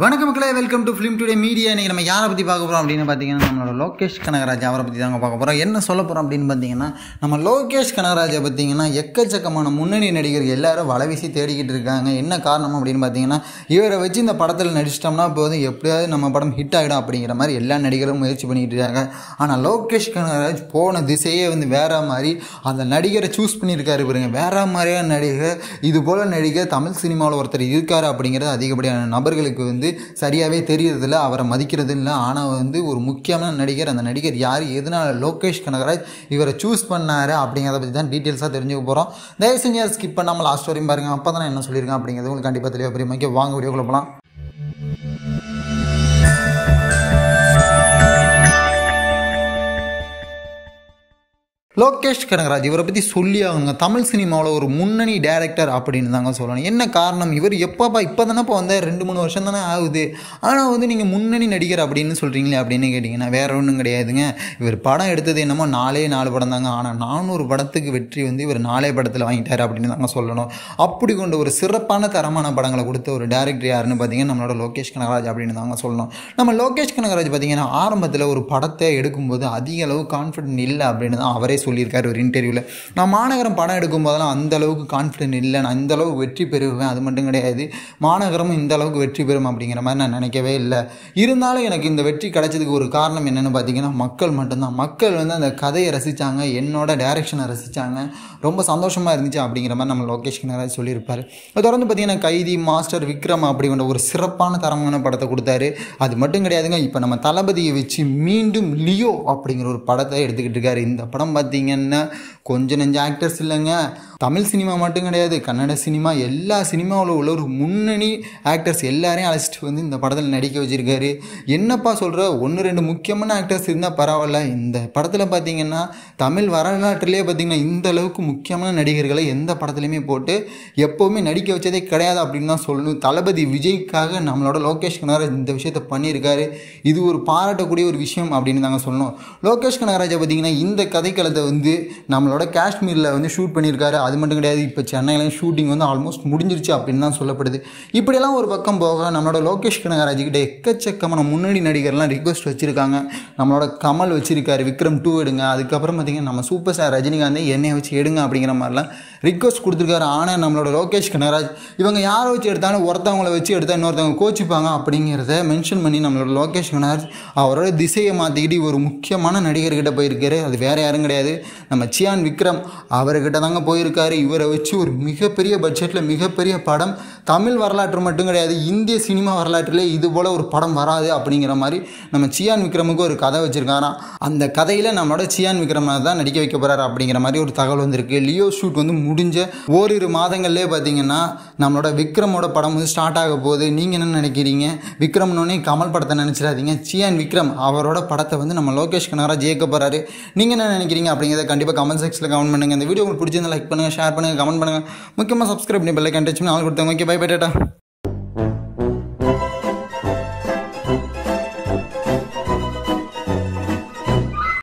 வணக்கம் மக்களே welcome to Film Today Media இன்றைக்கி நம்ம யாரை பற்றி பார்க்க போகிறோம் அப்படின்னு பார்த்தீங்கன்னா நம்மளோட லோகேஷ் கனகராஜ் அவரை பற்றி தாங்க பார்க்க போகிறோம் என்ன சொல்ல போகிறோம் அப்படின்னு பார்த்தீங்கன்னா நம்ம லோகேஷ் கனகராஜை பார்த்தீங்கன்னா எக்கச்சக்கமான முன்னணி நடிகர் எல்லாரும் வலை வீசி தேடிக்கிட்டு இருக்காங்க என்ன காரணம் அப்படின்னு பார்த்தீங்கன்னா இவரை வச்சு இந்த படத்தில் நடிச்சிட்டோம்னா போதும் எப்படியாவது நம்ம படம் ஹிட் ஆகிடும் அப்படிங்கிற மாதிரி எல்லா நடிகரும் முயற்சி பண்ணிக்கிட்டு இருக்காங்க ஆனால் லோகேஷ் கனகராஜ் போன திசையே வந்து வேற மாதிரி அந்த நடிகரை சூஸ் பண்ணியிருக்காரு பாருங்க வேறு மாதிரியான நடிகர் இது போல் நடிகர் தமிழ் சினிமாவில் ஒருத்தர் இருக்கார் அப்படிங்கிறது அதிகப்படியான நபர்களுக்கு வந்து வந்து சரியாகவே தெரியறதில்ல அவரை மதிக்கிறது இல்லை ஆனால் வந்து ஒரு முக்கியமான நடிகர் அந்த நடிகர் யார் எதுனால லோகேஷ் கனகராஜ் இவரை சூஸ் பண்ணார் அப்படிங்கிறத பற்றி தான் டீட்டெயில்ஸாக தெரிஞ்சுக்க போகிறோம் தயவு செஞ்சு ஸ்கிப் பண்ணாமல் லாஸ்ட் வரையும் பாருங்கள் அப்போ தான் நான் என்ன சொல்லியிருக்கேன் அப்படிங்கிறது உங்களுக்கு கண்டிப்பாக பெரிய புரியும் வாங்க வீடியோக்குள்ளே போகலாம் லோகேஷ் கனகராஜ் இவரை பற்றி சொல்லி ஆகுங்க தமிழ் சினிமாவில் ஒரு முன்னணி டேரக்டர் அப்படின்னு தாங்க சொல்லணும் என்ன காரணம் இவர் எப்போப்பா இப்போ தானேப்பா வந்து ரெண்டு மூணு வருஷம் தானே ஆகுது ஆனால் வந்து நீங்கள் முன்னணி நடிகர் அப்படின்னு சொல்கிறீங்களே அப்படின்னு கேட்டிங்கன்னா வேறு ஒன்றும் கிடையாதுங்க இவர் படம் எடுத்தது என்னமோ நாலே நாலு படம் தாங்க ஆனால் நானூறு படத்துக்கு வெற்றி வந்து இவர் நாலே படத்தில் வாங்கிட்டார் அப்படின்னு தாங்க சொல்லணும் அப்படி கொண்ட ஒரு சிறப்பான தரமான படங்களை கொடுத்த ஒரு டேரக்டர் யாருன்னு பார்த்தீங்கன்னா நம்மளோட லோகேஷ் கனகராஜ் அப்படின்னு தாங்க சொல்லணும் நம்ம லோகேஷ் கனகராஜ் பார்த்தீங்கன்னா ஆரம்பத்தில் ஒரு படத்தை எடுக்கும்போது அதிக அளவு கான்ஃபிடென்ட் இல்லை அப்படின்னு தான் அவரே சொல்லியிருக்காரு ஒரு இன்டர்வியூவில் நான் மாநகரம் படம் எடுக்கும் போதெல்லாம் அந்த அளவுக்கு கான்ஃபிடென்ட் இல்லை நான் இந்தளவுக்கு வெற்றி பெறுவேன் அது மட்டும் கிடையாது மாநகரமும் இந்த அளவுக்கு வெற்றி பெறும் அப்படிங்கிற மாதிரி நான் நினைக்கவே இல்லை இருந்தாலும் எனக்கு இந்த வெற்றி கிடைச்சதுக்கு ஒரு காரணம் என்னென்னு பார்த்தீங்கன்னா மக்கள் மட்டும்தான் மக்கள் வந்து அந்த கதையை ரசித்தாங்க என்னோட டேரெக்ஷனை ரசித்தாங்க ரொம்ப சந்தோஷமாக இருந்துச்சு அப்படிங்கிற மாதிரி நம்ம லோகேஷ் கனராஜ் சொல்லியிருப்பார் தொடர்ந்து பார்த்தீங்கன்னா கைதி மாஸ்டர் விக்ரம் அப்படிங்கிற ஒரு சிறப்பான தரமான படத்தை கொடுத்தாரு அது மட்டும் கிடையாதுங்க இப்போ நம்ம தளபதியை வச்சு மீண்டும் லியோ அப்படிங்கிற ஒரு படத்தை எடுத்துக்கிட்டு இருக்காரு இந்த படம் பார்த்து பார்த்தீங்கன்னா கொஞ்சம் நெஞ்ச ஆக்டர்ஸ் இல்லைங்க தமிழ் சினிமா மட்டும் கிடையாது கன்னட சினிமா எல்லா சினிமாவில் உள்ள ஒரு முன்னணி ஆக்டர்ஸ் எல்லாரையும் அழைச்சிட்டு வந்து இந்த படத்தில் நடிக்க வச்சுருக்காரு என்னப்பா சொல்கிற ஒன்று ரெண்டு முக்கியமான ஆக்டர்ஸ் இருந்தால் பரவாயில்ல இந்த படத்தில் பார்த்தீங்கன்னா தமிழ் வரலாற்றுலேயே பார்த்திங்கன்னா இந்த அளவுக்கு முக்கியமான நடிகர்களை எந்த படத்துலையுமே போட்டு எப்போவுமே நடிக்க வச்சதே கிடையாது அப்படின்னு தான் சொல்லணும் தளபதி விஜய்க்காக நம்மளோட லோகேஷ் கனகராஜ் இந்த விஷயத்த பண்ணியிருக்காரு இது ஒரு பாராட்டக்கூடிய ஒரு விஷயம் அப்படின்னு தாங்க சொல்லணும் லோகேஷ் கனகராஜை பார்த்திங்கன்னா இந்த கதைக்களத்தை வந்து நம்மளோட காஷ்மீரில் வந்து ஷூட் பண்ணியிருக்காரு அது மட்டும் கிடையாது இப்போ சென்னையிலையும் ஷூட்டிங் வந்து ஆல்மோஸ்ட் முடிஞ்சிருச்சு அப்படின்னு தான் சொல்லப்படுது இப்படியெல்லாம் ஒரு பக்கம் போக நம்மளோட லோகேஷ் கனகராஜுக்கிட்ட எக்கச்சக்கமான முன்னணி நடிகர்லாம் ரிக்வெஸ்ட் வச்சுருக்காங்க நம்மளோட கமல் வச்சுருக்காரு விக்ரம் டூ எடுங்க அதுக்கப்புறம் பார்த்திங்கன்னா நம்ம சூப்பர் ஸ்டார் ரஜினிகாந்தை என்னையை வச்சு எடுங்க அப்படிங்கிற மாதிரிலாம் ரிக்வஸ்ட் கொடுத்துருக்காரு ஆனால் நம்மளோட லோகேஷ் கனகராஜ் இவங்க யாரை வச்சு எடுத்தாலும் ஒருத்தவங்களை வச்சு எடுத்தால் இன்னொருத்தவங்க கோச்சிப்பாங்க அப்படிங்கிறத மென்ஷன் பண்ணி நம்மளோட லோகேஷ் கனகராஜ் அவரோட திசையை மாற்றிக்கிட்டு ஒரு முக்கியமான நடிகர்கிட்ட போயிருக்காரு அது வேறு யாரும் கிடையாது நம்ம சியான் விக்ரம் அவர்கிட்ட தாங்க போயிருக்கு பண்ணியிருக்காரு இவரை வச்சு ஒரு மிகப்பெரிய பட்ஜெட்டில் மிகப்பெரிய படம் தமிழ் வரலாற்று மட்டும் கிடையாது இந்திய சினிமா வரலாற்றிலே இது போல் ஒரு படம் வராது அப்படிங்கிற மாதிரி நம்ம சியான் விக்ரமுக்கு ஒரு கதை வச்சுருக்காராம் அந்த கதையில் நம்மளோட சியான் விக்ரம தான் நடிக்க வைக்க போகிறாரு அப்படிங்கிற மாதிரி ஒரு தகவல் வந்திருக்கு லியோ ஷூட் வந்து முடிஞ்ச ஓரிரு மாதங்கள்லேயே பார்த்தீங்கன்னா நம்மளோட விக்ரமோட படம் வந்து ஸ்டார்ட் ஆக போகுது நீங்கள் என்ன நினைக்கிறீங்க விக்ரம்னோடனே கமல் படத்தை நினச்சிடாதீங்க சியான் விக்ரம் அவரோட படத்தை வந்து நம்ம லோகேஷ் கனகராஜ் இயக்க போகிறாரு நீங்கள் என்ன நினைக்கிறீங்க அப்படிங்கிறத கண்டிப்பாக கமெண்ட் செக்ஷனில் கமெண்ட் பண்ணுங்கள் இந்த வீடியோ உங்களுக்கு பிடிச்சிருந்தால் லைக் பண்ணுங்கள் பண்ணுங்கள் ஷேர் பண்ணுங்கள் கமெண்ட் பண்ணுங்கள் முக்கியமாக சப்ஸ்கிரைப் பண்ணி பெல்லைக்கான் டச் பண்ணி ஆள் கொடுத்தாங்க ஓகே பை பை டேட்டா